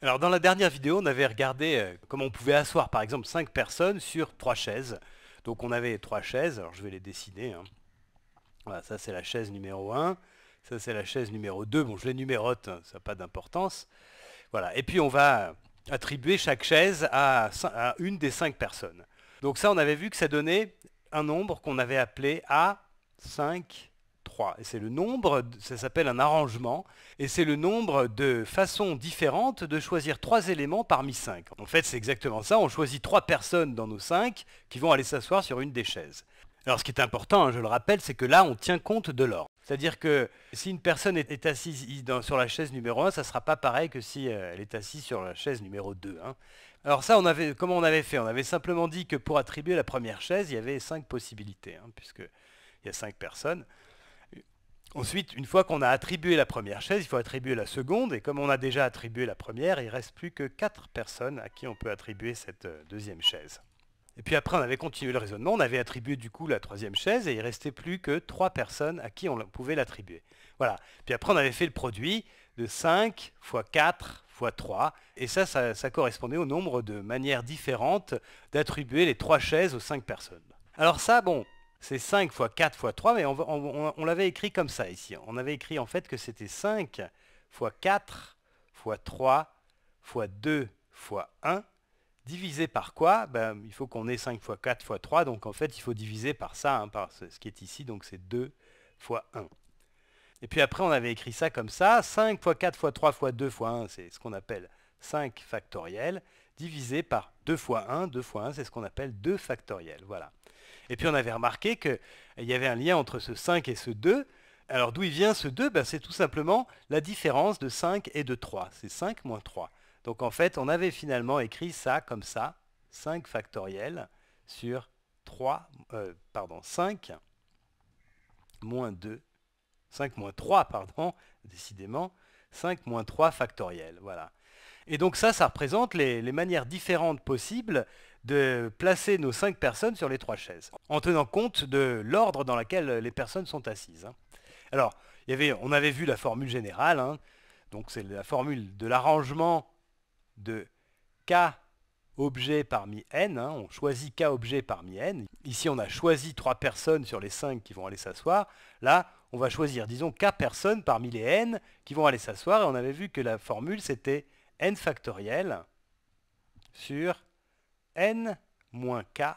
Alors dans la dernière vidéo, on avait regardé euh, comment on pouvait asseoir par exemple 5 personnes sur 3 chaises. Donc on avait 3 chaises, alors je vais les dessiner. Hein. Voilà, ça c'est la chaise numéro 1, ça c'est la chaise numéro 2. Bon, je les numérote, hein, ça n'a pas d'importance. Voilà, et puis on va attribuer chaque chaise à, à une des 5 personnes. Donc ça, on avait vu que ça donnait un nombre qu'on avait appelé A5 et c'est le nombre, ça s'appelle un arrangement, et c'est le nombre de façons différentes de choisir trois éléments parmi cinq. En fait, c'est exactement ça, on choisit trois personnes dans nos cinq qui vont aller s'asseoir sur une des chaises. Alors ce qui est important, hein, je le rappelle, c'est que là, on tient compte de l'ordre. C'est-à-dire que si une personne est assise sur la chaise numéro 1, ça ne sera pas pareil que si euh, elle est assise sur la chaise numéro 2. Hein. Alors ça, comment on avait fait On avait simplement dit que pour attribuer la première chaise, il y avait cinq possibilités, hein, puisqu'il y a cinq personnes. Ensuite, une fois qu'on a attribué la première chaise, il faut attribuer la seconde. Et comme on a déjà attribué la première, il ne reste plus que 4 personnes à qui on peut attribuer cette euh, deuxième chaise. Et puis après, on avait continué le raisonnement, on avait attribué du coup la troisième chaise et il restait plus que 3 personnes à qui on pouvait l'attribuer. Voilà. Puis après, on avait fait le produit de 5 x 4 x 3. Et ça, ça, correspondait au nombre de manières différentes d'attribuer les trois chaises aux 5 personnes. Alors ça, bon, c'est 5 fois 4 fois 3, mais on, l'avait écrit comme ça ici. On avait écrit en fait que c'était 5 fois 4 fois 3 fois 2 fois 1 divisé par quoi ben, Il faut qu'on ait 5 fois 4 fois 3, donc en fait il faut diviser par ça, hein, par ce qui est ici, donc c'est 2 fois 1. Et puis après on avait écrit ça comme ça, 5 fois 4 fois 3 fois 2 fois 1, c'est ce qu'on appelle 5 factoriel, divisé par 2 fois 1, 2 fois 1, c'est ce qu'on appelle 2 factoriel, voilà. Et puis on avait remarqué qu'il euh, y avait un lien entre ce 5 et ce 2. Alors d'où il vient ce 2 ben, C'est tout simplement la différence de 5 et de 3. C'est 5 moins 3. Donc en fait, on avait finalement écrit ça comme ça, 5 factoriel sur 3, euh, pardon, 5 moins 2, 5 moins 3, pardon, décidément, 5 moins 3 factoriel, voilà. Et donc ça, ça représente les manières différentes possibles de placer nos cinq personnes sur les trois chaises, en tenant compte de l'ordre dans lequel les personnes sont assises. Hein. Alors, on avait vu la formule générale, hein. donc c'est la formule de l'arrangement de K objets parmi N, hein. on choisit K objets parmi N. Ici, on a choisi trois personnes sur les cinq qui vont aller s'asseoir. Là, on va choisir, disons, K personnes parmi les N qui vont aller s'asseoir. Et on avait vu que la formule, c'était N factoriel sur n moins k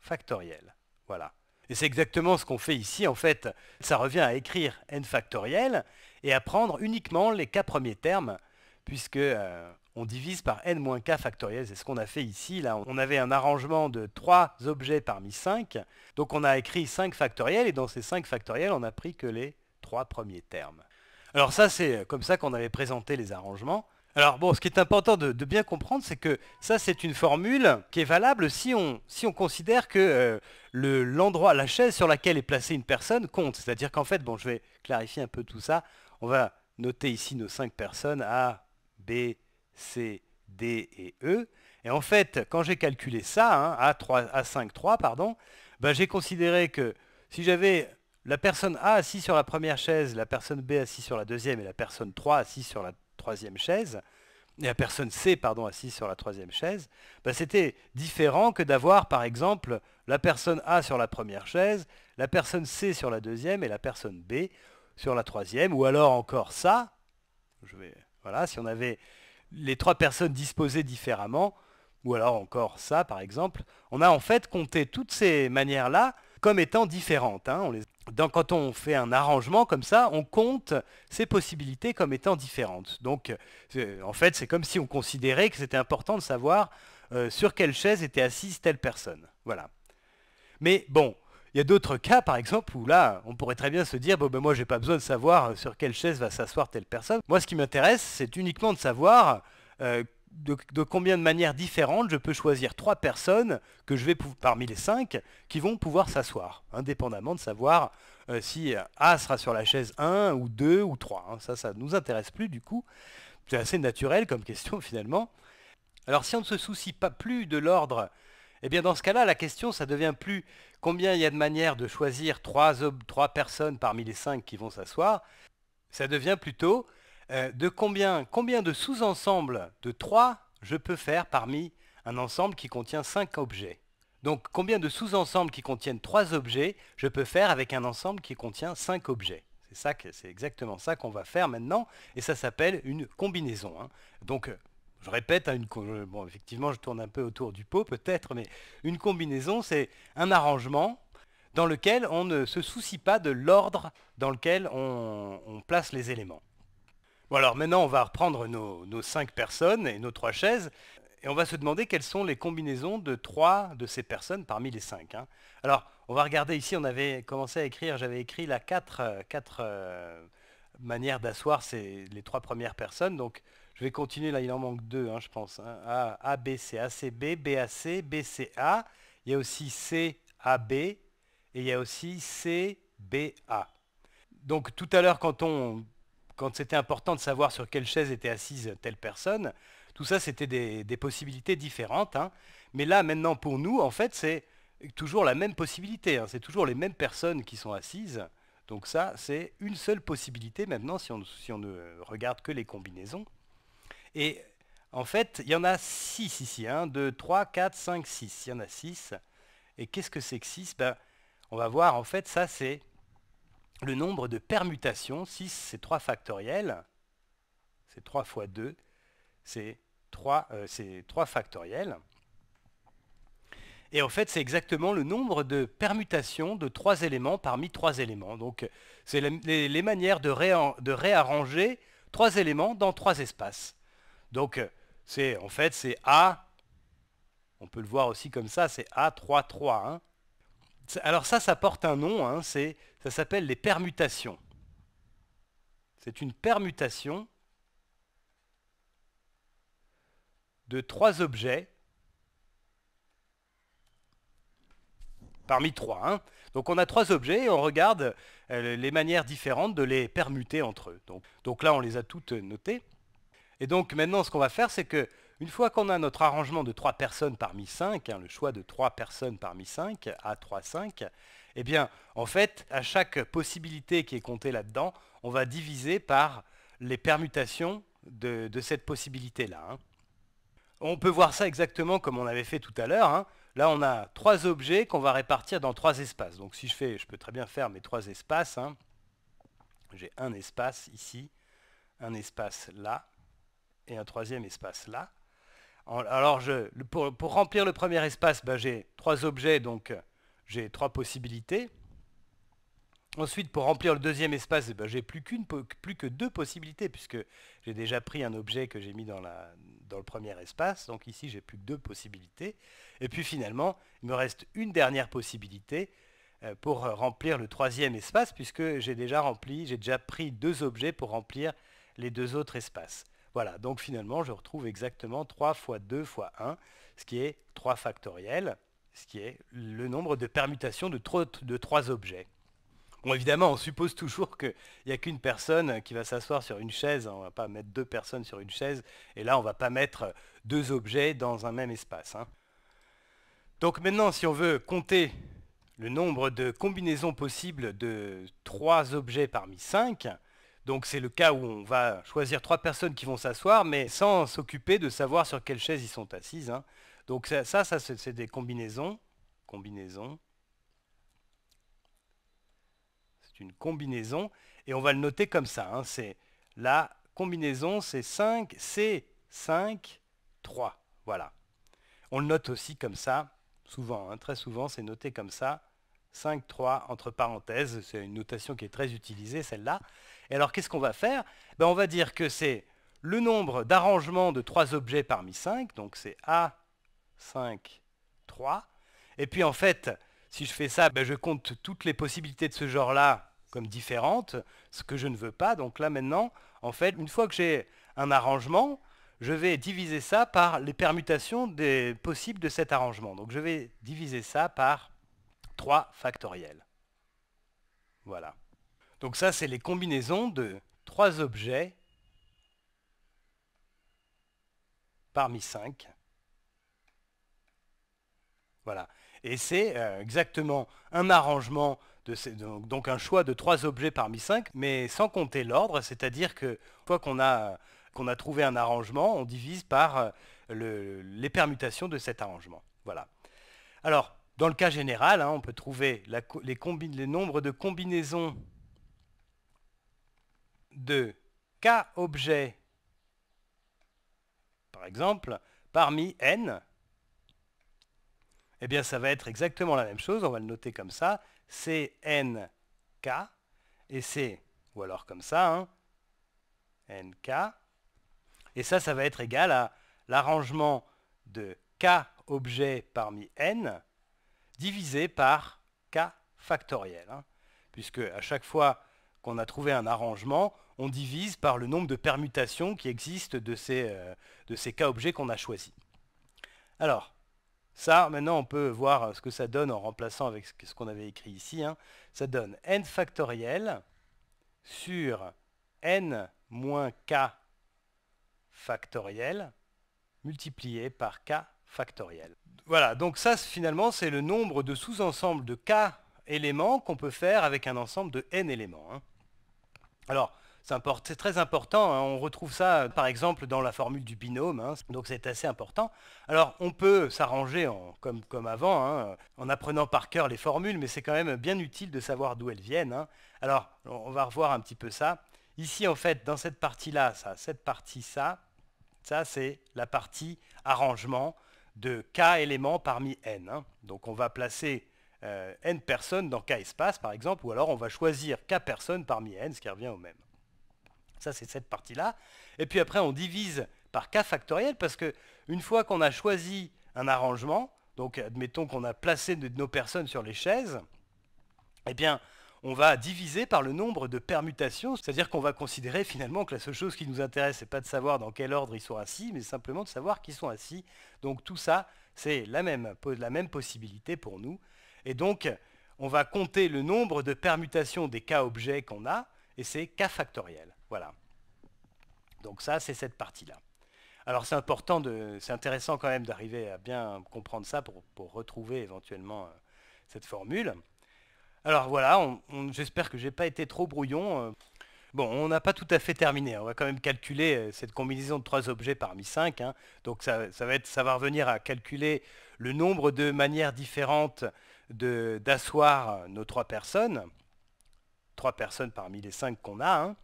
factoriel. Voilà. Et c'est exactement ce qu'on fait ici. En fait, ça revient à écrire n factoriel et à prendre uniquement les k premiers termes, puisque euh, on divise par n moins k factoriel. C'est ce qu'on a fait ici. Là, on avait un arrangement de trois objets parmi 5. Donc on a écrit 5 factoriels et dans ces 5 factoriels, on n'a pris que les trois premiers termes. Alors ça, c'est comme ça qu'on avait présenté les arrangements. Alors bon, ce qui est important de, bien comprendre, c'est que ça, c'est une formule qui est valable si on, si on considère que euh, l'endroit, la chaise sur laquelle est placée une personne compte. C'est-à-dire qu'en fait, bon, je vais clarifier un peu tout ça. On va noter ici nos cinq personnes, A, B, C, D et E. Et en fait, quand j'ai calculé ça, A3, A5, 3, pardon, bah, j'ai considéré que si j'avais la personne A assise sur la première chaise, la personne B assise sur la deuxième et la personne 3 assise sur la troisième chaise, et la personne C, pardon, assise sur la troisième chaise, bah, c'était différent que d'avoir, par exemple, la personne A sur la première chaise, la personne C sur la deuxième et la personne B sur la troisième, ou alors encore ça, je vais, voilà, si on avait les trois personnes disposées différemment, ou alors encore ça, par exemple, on a en fait compté toutes ces manières-là comme étant différentes. Hein, on quand on fait un arrangement comme ça, on compte ces possibilités comme étant différentes. Donc euh, en fait, c'est comme si on considérait que c'était important de savoir euh, sur quelle chaise était assise telle personne. Voilà. Mais bon, il y a d'autres cas, par exemple, où là, on pourrait très bien se dire, bon ben moi j'ai pas besoin de savoir euh, sur quelle chaise va s'asseoir telle personne. Moi ce qui m'intéresse, c'est uniquement de savoir de, combien de manières différentes je peux choisir trois personnes que je vais parmi les cinq qui vont pouvoir s'asseoir, indépendamment de savoir euh, si A sera sur la chaise 1 ou 2 ou 3. Hein. Ça, ça ne nous intéresse plus du coup. C'est assez naturel comme question finalement. Alors si on ne se soucie pas plus de l'ordre, eh bien dans ce cas-là, la question, ça devient plus combien il y a de manières de choisir trois personnes parmi les cinq qui vont s'asseoir. Ça devient plutôt euh, de combien, combien de sous-ensembles de 3 je peux faire parmi un ensemble qui contient 5 objets. Donc combien de sous-ensembles qui contiennent 3 objets je peux faire avec un ensemble qui contient 5 objets c'est, exactement ça qu'on va faire maintenant, et ça s'appelle une combinaison. Hein. Donc euh, je répète, hein, effectivement je tourne un peu autour du pot peut-être, mais une combinaison c'est un arrangement dans lequel on ne se soucie pas de l'ordre dans lequel on place les éléments alors maintenant on va reprendre nos, cinq personnes et nos trois chaises et on va se demander quelles sont les combinaisons de trois de ces personnes parmi les cinq. Hein. Alors on va regarder ici, on avait commencé à écrire, j'avais écrit la quatre, euh, quatre euh, manières d'asseoir les trois premières personnes. Donc je vais continuer, là il en manque deux hein, je pense. Hein. A, A, B, C, A, C, B, B, A, C, B, C, A. Il y a aussi C, A, B et il y a aussi C, B, A. Donc tout à l'heure quand on quand c'était important de savoir sur quelle chaise était assise telle personne, tout ça, c'était des, possibilités différentes. Hein. Mais là, maintenant, pour nous, en fait, c'est toujours la même possibilité. Hein. C'est toujours les mêmes personnes qui sont assises. Donc ça, c'est une seule possibilité maintenant, si on, ne regarde que les combinaisons. Et en fait, il y en a 6 ici. 1, 2, 3, 4, 5, 6. Il y en a 6. Et qu'est-ce que c'est que 6 ben, On va voir, en fait, ça, c'est le nombre de permutations, 6 c'est 3 factoriel, c'est 3 fois 2, c'est 3, euh, c'est 3 factoriel. Et en fait, c'est exactement le nombre de permutations de 3 éléments parmi 3 éléments. Donc, c'est les, manières de, réarranger 3 éléments dans 3 espaces. Donc, c'est en fait, c'est A, on peut le voir aussi comme ça, c'est A3, 3. Alors ça, ça porte un nom, hein, ça s'appelle les permutations. C'est une permutation de trois objets parmi trois. Hein. Donc on a trois objets et on regarde euh, les manières différentes de les permuter entre eux. donc, là, on les a toutes notées. Et donc maintenant, ce qu'on va faire, c'est que une fois qu'on a notre arrangement de 3 personnes parmi 5, hein, le choix de 3 personnes parmi 5, A, 3, 5, eh bien, en fait, à chaque possibilité qui est comptée là-dedans, on va diviser par les permutations de, cette possibilité-là. Hein. On peut voir ça exactement comme on avait fait tout à l'heure. Hein. Là, on a trois objets qu'on va répartir dans trois espaces. Donc, si je fais, je peux très bien faire mes trois espaces. J'ai un espace ici, un espace là, et un troisième espace là. Alors, je, pour, remplir le premier espace, ben, j'ai trois objets, donc euh, j'ai trois possibilités. Ensuite, pour remplir le deuxième espace, ben, j'ai plus, que deux possibilités, puisque j'ai déjà pris un objet que j'ai mis dans, le premier espace. Donc ici, j'ai plus que deux possibilités. Et puis finalement, il me reste une dernière possibilité euh, pour euh, remplir le troisième espace, puisque j'ai déjà rempli, j'ai déjà pris deux objets pour remplir les deux autres espaces. Voilà, donc finalement, je retrouve exactement 3 fois 2 fois 1, ce qui est 3 factoriel, ce qui est le nombre de permutations de trois objets. Bon, évidemment, on suppose toujours qu'il n'y a qu'une personne qui va s'asseoir sur une chaise. Hein, on ne va pas mettre deux personnes sur une chaise. Et là, on ne va pas mettre deux objets dans un même espace. Hein. Donc maintenant, si on veut compter le nombre de combinaisons possibles de trois objets parmi cinq, donc c'est le cas où on va choisir trois personnes qui vont s'asseoir, mais sans s'occuper de savoir sur quelle chaise ils sont assises. Hein. Donc ça, ça, c'est des combinaisons. Combinaisons. C'est une combinaison. Et on va le noter comme ça. Hein. C'est la combinaison, c'est 5, c'est 5, 3. Voilà. On le note aussi comme ça, souvent, hein. très souvent, c'est noté comme ça. 5, 3, entre parenthèses, c'est une notation qui est très utilisée, celle-là. Et alors qu'est-ce qu'on va faire ben, On va dire que c'est le nombre d'arrangements de trois objets parmi 5, donc c'est A, 5, 3. Et puis en fait, si je fais ça, ben, je compte toutes les possibilités de ce genre-là comme différentes, ce que je ne veux pas. Donc là maintenant, en fait, une fois que j'ai un arrangement, je vais diviser ça par les permutations des possibles de cet arrangement. Donc je vais diviser ça par 3 factoriel. Voilà. Donc ça, c'est les combinaisons de trois objets parmi cinq. Voilà. Et c'est euh, exactement un arrangement, donc, un choix de trois objets parmi cinq, mais sans compter l'ordre, c'est-à-dire que une fois qu'on a, trouvé un arrangement, on divise par euh, les permutations de cet arrangement. Voilà. Alors, dans le cas général, hein, on peut trouver les, les nombres de combinaisons de K objets, par exemple, parmi N, eh bien ça va être exactement la même chose, on va le noter comme ça, nk, et c'est, ou alors comme ça, hein, n NK, et ça, ça va être égal à l'arrangement de K objets parmi N divisé par K factoriel, hein, puisque à chaque fois qu'on a trouvé un arrangement, on divise par le nombre de permutations qui existent de ces, euh, de ces cas objets qu'on a choisis. Alors, ça, maintenant, on peut voir euh, ce que ça donne en remplaçant avec ce qu'on avait écrit ici. Hein. Ça donne n factoriel sur n moins k factoriel multiplié par k factoriel. Voilà, donc ça, finalement, c'est le nombre de sous-ensembles de k éléments qu'on peut faire avec un ensemble de n éléments. Hein. Alors, c'est très important. Hein. On retrouve ça, par exemple, dans la formule du binôme. Hein. Donc c'est assez important. Alors on peut s'arranger comme, avant, hein, en apprenant par cœur les formules, mais c'est quand même bien utile de savoir d'où elles viennent. Alors on va revoir un petit peu ça. Ici, en fait, dans cette partie-là, ça, cette partie-ça, ça, c'est la partie arrangement de k éléments parmi n. Donc on va placer euh, n personnes dans k espaces par exemple, ou alors on va choisir k personnes parmi n, ce qui revient au même. Ça, c'est cette partie-là. Et puis après, on divise par k factoriel parce que une fois qu'on a choisi un arrangement, donc admettons qu'on a placé nos personnes sur les chaises, eh bien, on va diviser par le nombre de permutations, c'est-à-dire qu'on va considérer finalement que la seule chose qui nous intéresse, c'est pas de savoir dans quel ordre ils sont assis, mais simplement de savoir qu'ils sont assis. Donc tout ça, c'est la même, la même possibilité pour nous. Et donc, on va compter le nombre de permutations des k objets qu'on a, et c'est k factoriel. Voilà. Donc ça, c'est cette partie-là. Alors c'est important, c'est intéressant quand même d'arriver à bien comprendre ça pour, retrouver éventuellement euh, cette formule. Alors voilà, j'espère que je n'ai pas été trop brouillon. Euh. Bon, on n'a pas tout à fait terminé. Hein. On va quand même calculer euh, cette combinaison de trois objets parmi cinq. Hein. Donc ça, va ça va revenir à calculer le nombre de manières différentes d'asseoir nos trois personnes. Trois personnes parmi les cinq qu'on a. Hein.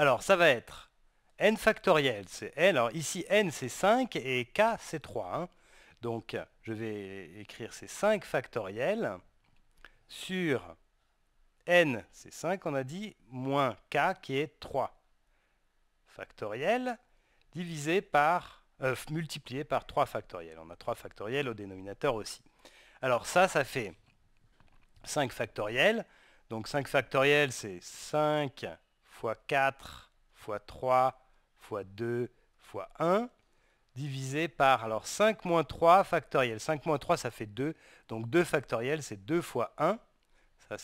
Alors, ça va être n factoriel, c'est n. Alors ici, n c'est 5 et k c'est 3. Hein. Donc, je vais écrire ces 5 factoriel sur n, c'est 5, on a dit, moins k qui est 3 factoriel divisé par, euh, multiplié par 3 factoriel. On a 3 factoriel au dénominateur aussi. Alors ça, ça fait 5 factoriel. Donc 5 factoriel, c'est 5 fois 4 fois 3 fois 2 fois 1 divisé par alors 5 moins 3 factoriel. 5 moins 3 ça fait 2, donc 2 factoriel c'est 2 fois 1. Ça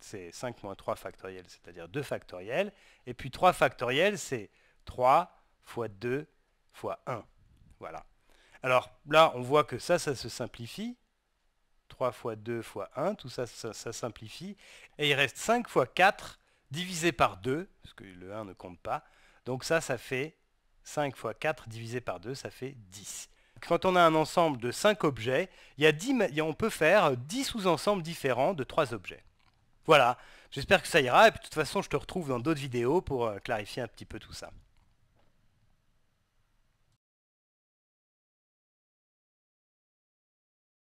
c'est 5 moins 3 factoriel, c'est-à-dire 2 factoriel. Et puis 3 factoriel c'est 3 fois 2 fois 1. Voilà. Alors là on voit que ça, ça se simplifie. 3 fois 2 fois 1, tout ça, ça, ça simplifie. Et il reste 5 fois 4 divisé par 2, parce que le 1 ne compte pas. Donc ça, ça fait 5 fois 4 divisé par 2, ça fait 10. Quand on a un ensemble de 5 objets, on peut faire 10 sous-ensembles différents de 3 objets. Voilà, j'espère que ça ira, et puis de toute façon, je te retrouve dans d'autres vidéos pour euh, clarifier un petit peu tout ça.